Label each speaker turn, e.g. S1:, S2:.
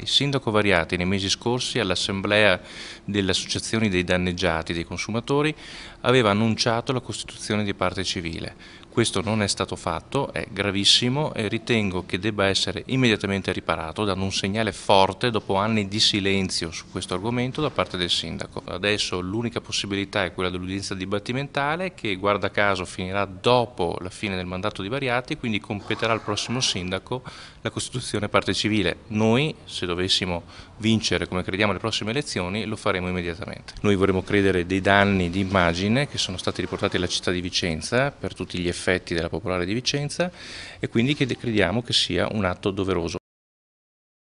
S1: Il sindaco Variati nei mesi scorsi all'assemblea delle associazioni dei danneggiati dei consumatori aveva annunciato la costituzione di parte civile. Questo non è stato fatto, è gravissimo e ritengo che debba essere immediatamente riparato, dando un segnale forte dopo anni di silenzio su questo argomento da parte del sindaco. Adesso l'unica possibilità è quella dell'udienza dibattimentale che guarda caso finirà dopo la fine del mandato di Variati, quindi competerà al prossimo sindaco la Costituzione parte civile. Noi, se dovessimo vincere come crediamo le prossime elezioni, lo faremo immediatamente. Noi vorremmo credere dei danni di immagine che sono stati riportati alla città di Vicenza per tutti gli effetti effetti della Popolare di Vicenza e quindi crediamo che sia un atto doveroso.